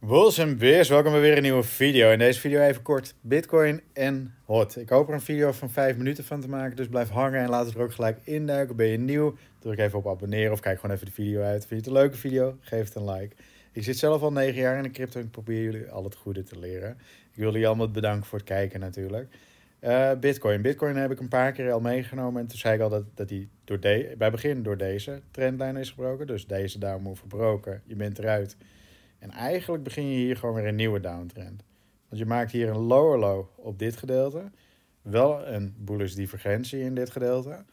Wolfs en Beers, welkom bij weer een nieuwe video. In deze video even kort Bitcoin en Hot. Ik hoop er een video van 5 minuten van te maken, dus blijf hangen en laat het er ook gelijk induiken. Ben je nieuw, druk even op abonneren of kijk gewoon even de video uit. Vind je het een leuke video? Geef het een like. Ik zit zelf al 9 jaar in de crypto en ik probeer jullie al het goede te leren. Ik wil jullie allemaal bedanken voor het kijken natuurlijk. Eh, Bitcoin. Bitcoin heb ik een paar keer al meegenomen. En toen zei ik al dat, dat die door de, bij begin door deze trendlijn is gebroken. Dus deze daarom moet verbroken. Je bent eruit. En eigenlijk begin je hier gewoon weer een nieuwe downtrend. Want je maakt hier een lower low op dit gedeelte. Wel een bullish divergentie in dit gedeelte.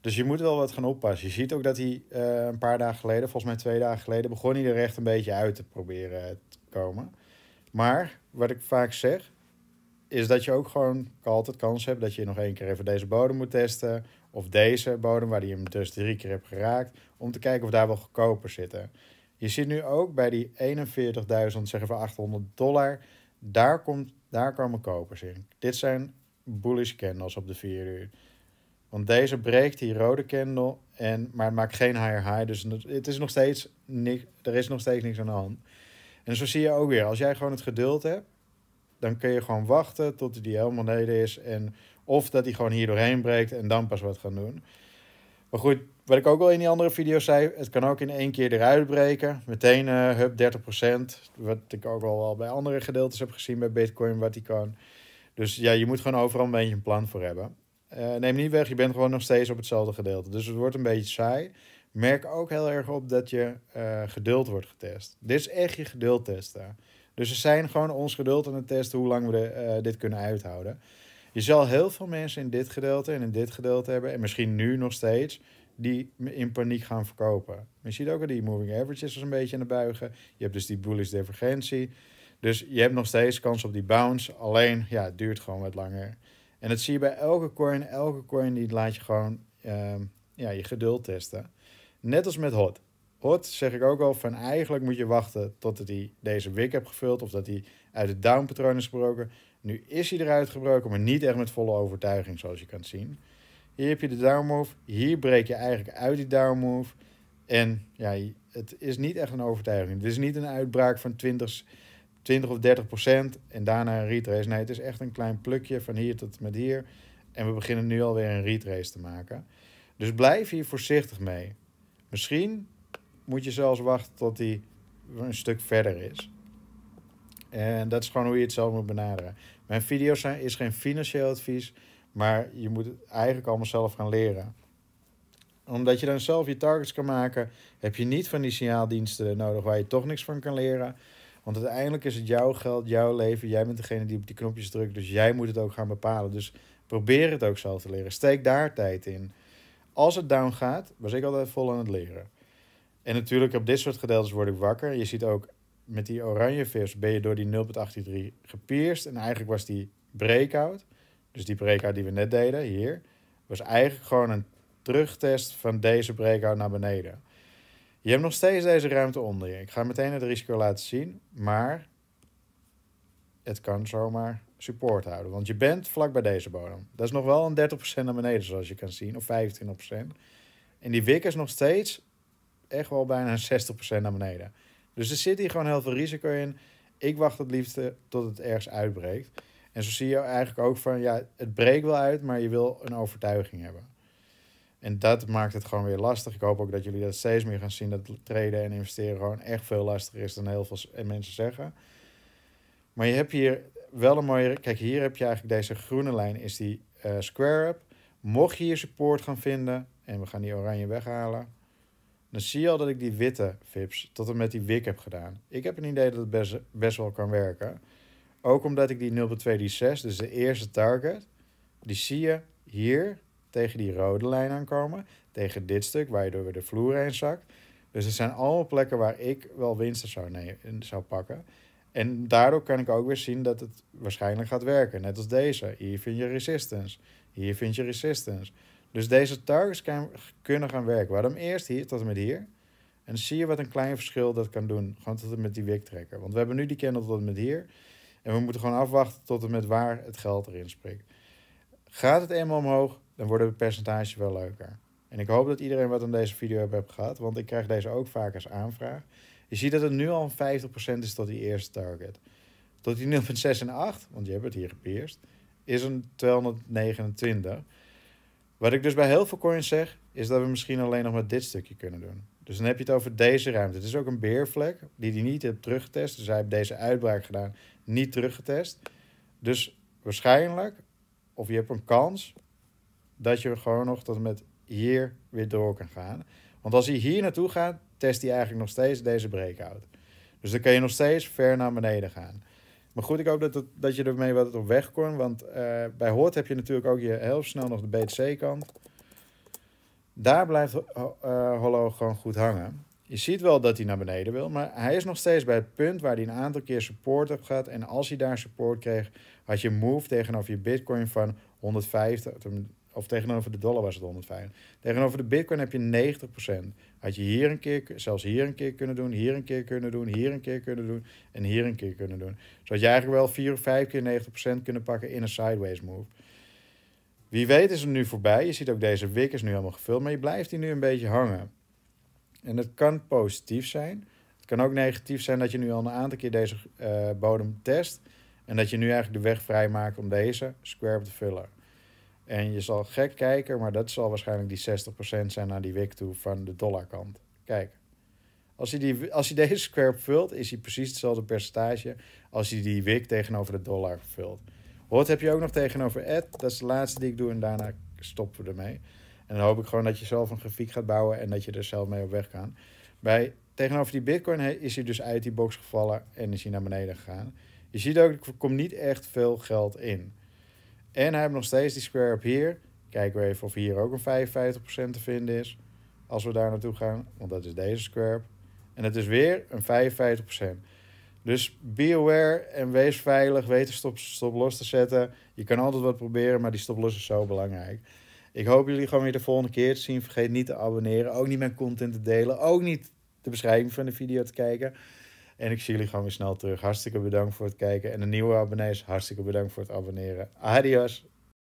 Dus je moet wel wat gaan oppassen. Je ziet ook dat hij eh, een paar dagen geleden, volgens mij twee dagen geleden, begon hij er echt een beetje uit te proberen te komen. Maar wat ik vaak zeg, is dat je ook gewoon altijd kans hebt dat je nog één keer even deze bodem moet testen. Of deze bodem waar hij hem dus drie keer hebt geraakt. Om te kijken of daar wel goedkoper zitten. Je zit nu ook bij die 41.000, zeggen we 800 dollar. Daar, komt, daar komen kopers in. Dit zijn bullish candles op de 4 uur. Want deze breekt die rode candle, en, maar het maakt geen higher high. Dus het is nog steeds niks, er is nog steeds niks aan de hand. En zo zie je ook weer, als jij gewoon het geduld hebt, dan kun je gewoon wachten tot die helemaal beneden is. En, of dat hij gewoon hier doorheen breekt en dan pas wat gaan doen. Maar goed, wat ik ook al in die andere video zei, het kan ook in één keer eruit breken. Meteen hub eh, hup 30%, wat ik ook al wel bij andere gedeeltes heb gezien bij Bitcoin, wat die kan. Dus ja, je moet gewoon overal een beetje een plan voor hebben. Eh, neem niet weg, je bent gewoon nog steeds op hetzelfde gedeelte. Dus het wordt een beetje saai. Merk ook heel erg op dat je eh, geduld wordt getest. Dit is echt je geduld testen. Dus ze zijn gewoon ons geduld aan het testen hoe lang we dit kunnen uithouden. Je zal heel veel mensen in dit gedeelte en in dit gedeelte hebben, en misschien nu nog steeds, die in paniek gaan verkopen. Je ziet ook dat die moving averages een beetje aan de buigen. Je hebt dus die bullish divergentie. Dus je hebt nog steeds kans op die bounce. Alleen, ja, het duurt gewoon wat langer. En dat zie je bij elke coin. Elke coin die laat je gewoon ehm, ja, je geduld testen. Net als met hot. Hot zeg ik ook al van eigenlijk moet je wachten totdat hij deze wick hebt gevuld. Of dat hij uit het down patroon is gebroken. Nu is hij eruit gebroken, maar niet echt met volle overtuiging zoals je kan zien. Hier heb je de down move. Hier breek je eigenlijk uit die down move. En ja, het is niet echt een overtuiging. Het is niet een uitbraak van 20, 20 of 30 procent en daarna een retrace. Nee, het is echt een klein plukje van hier tot met hier. En we beginnen nu alweer een retrace te maken. Dus blijf hier voorzichtig mee. Misschien moet je zelfs wachten tot hij een stuk verder is. En dat is gewoon hoe je het zelf moet benaderen. Mijn video's zijn, is geen financieel advies. Maar je moet het eigenlijk allemaal zelf gaan leren. Omdat je dan zelf je targets kan maken, heb je niet van die signaaldiensten nodig waar je toch niks van kan leren. Want uiteindelijk is het jouw geld, jouw leven. Jij bent degene die op die knopjes drukt, dus jij moet het ook gaan bepalen. Dus probeer het ook zelf te leren. Steek daar tijd in. Als het down gaat, was ik altijd vol aan het leren. En natuurlijk op dit soort gedeeltes word ik wakker. Je ziet ook met die oranje vis ben je door die 0.83 gepierst. En eigenlijk was die breakout. Dus die breakout die we net deden, hier, was eigenlijk gewoon een terugtest van deze breakout naar beneden. Je hebt nog steeds deze ruimte onder je. Ik ga meteen het risico laten zien, maar het kan zomaar support houden. Want je bent vlak bij deze bodem. Dat is nog wel een 30% naar beneden, zoals je kan zien, of 25%. En die wik is nog steeds echt wel bijna 60% naar beneden. Dus er zit hier gewoon heel veel risico in. Ik wacht het liefste tot het ergens uitbreekt. En zo zie je eigenlijk ook van, ja, het breekt wel uit, maar je wil een overtuiging hebben. En dat maakt het gewoon weer lastig. Ik hoop ook dat jullie dat steeds meer gaan zien, dat treden en investeren gewoon echt veel lastiger is dan heel veel mensen zeggen. Maar je hebt hier wel een mooie, kijk hier heb je eigenlijk deze groene lijn, is die eh, square up. Mocht je hier support gaan vinden, en we gaan die oranje weghalen, dan zie je al dat ik die witte vips tot en met die wick heb gedaan. Ik heb een idee dat het best wel kan werken. Ook omdat ik die 0.2, die 6, dus de eerste target, die zie je hier tegen die rode lijn aankomen. Tegen dit stuk, waar je door de vloer heen zakt. Dus er zijn allemaal plekken waar ik wel winsten zou, zou pakken. En daardoor kan ik ook weer zien dat het waarschijnlijk gaat werken. Net als deze. Hier vind je resistance. Hier vind je resistance. Dus deze targets kunnen gaan werken. Waarom eerst hier tot en met hier. En zie je wat een klein verschil dat kan doen. Gewoon tot en met die wick trekken. Want we hebben nu die candle tot en met hier. En we moeten gewoon afwachten tot en met waar het geld erin spreekt. Gaat het eenmaal omhoog, dan wordt het percentage wel leuker. En ik hoop dat iedereen wat aan deze video heb gehad, want ik krijg deze ook vaak als aanvraag. Je ziet dat het nu al 50% is tot die eerste target. Tot die 0,6 en 8, want je hebt het hier gepierst, is een 229. Wat ik dus bij heel veel coins zeg, is dat we misschien alleen nog maar dit stukje kunnen doen. Dus dan heb je het over deze ruimte. Het is ook een beervlek die hij niet heeft teruggetest. Dus hij heeft deze uitbraak gedaan, niet teruggetest. Dus waarschijnlijk, of je hebt een kans, dat je gewoon nog tot en met hier weer door kan gaan. Want als hij hier naartoe gaat, test hij eigenlijk nog steeds deze breakout. Dus dan kan je nog steeds ver naar beneden gaan. Maar goed, ik hoop dat, dat je ermee wat op weg kon. Want eh, bij Hoort heb je natuurlijk ook je heel snel nog de BTC-kant. Daar blijft uh, gewoon goed hangen. Je ziet wel dat hij naar beneden wil, maar hij is nog steeds bij het punt waar hij een aantal keer support op gaat. En als hij daar support kreeg, had je move tegenover je bitcoin van 150, of tegenover de dollar was het 105. Tegenover de bitcoin heb je 90%. Had je hier een keer, zelfs hier een keer kunnen doen, hier een keer kunnen doen, hier een keer kunnen doen en hier een keer kunnen doen. Zodat dus je eigenlijk wel vier of vijf keer 90% kunnen pakken in een sideways move. Wie weet is het nu voorbij. Je ziet ook deze wik is nu helemaal gevuld, maar je blijft die nu een beetje hangen. En dat kan positief zijn. Het kan ook negatief zijn dat je nu al een aantal keer deze eh, bodem test. En dat je nu eigenlijk de weg vrijmaakt om deze square te vullen. En je zal gek kijken, maar dat zal waarschijnlijk die 60% zijn naar die wik toe van de dollarkant. Kijk, als je, die, als je deze square vult, is hij precies hetzelfde percentage als je die wik tegenover de dollar vult. Wat heb je ook nog tegenover Ed. Dat is de laatste die ik doe en daarna stoppen we ermee. En dan hoop ik gewoon dat je zelf een grafiek gaat bouwen en dat je er zelf mee op weg kan. Bij, tegenover die Bitcoin is hij dus uit die box gevallen en is hij naar beneden gegaan. Je ziet ook, er komt niet echt veel geld in. En hij heeft nog steeds die square up hier. Kijken we even of hier ook een 55% te vinden is. Als we daar naartoe gaan, want dat is deze square En het is weer een 55%. Dus be aware en wees veilig. Weet de stop, stop los te zetten. Je kan altijd wat proberen, maar die stop los is zo belangrijk. Ik hoop jullie gewoon weer de volgende keer te zien. Vergeet niet te abonneren. Ook niet mijn content te delen. Ook niet de beschrijving van de video te kijken. En ik zie jullie gewoon weer snel terug. Hartstikke bedankt voor het kijken. En de nieuwe abonnees, hartstikke bedankt voor het abonneren. Adios.